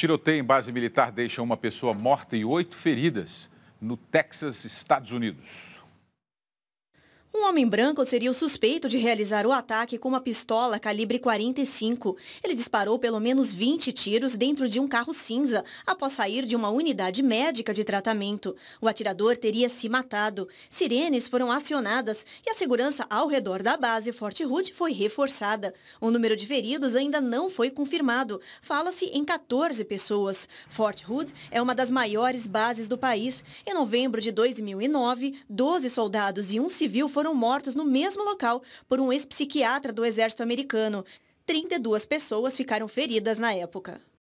Tiroteio em base militar deixa uma pessoa morta e oito feridas no Texas, Estados Unidos. Um homem branco seria o suspeito de realizar o ataque com uma pistola calibre 45. Ele disparou pelo menos 20 tiros dentro de um carro cinza após sair de uma unidade médica de tratamento. O atirador teria se matado. Sirenes foram acionadas e a segurança ao redor da base Fort Hood foi reforçada. O número de feridos ainda não foi confirmado. Fala-se em 14 pessoas. Fort Hood é uma das maiores bases do país. Em novembro de 2009, 12 soldados e um civil foram foram mortos no mesmo local por um ex-psiquiatra do exército americano. 32 pessoas ficaram feridas na época.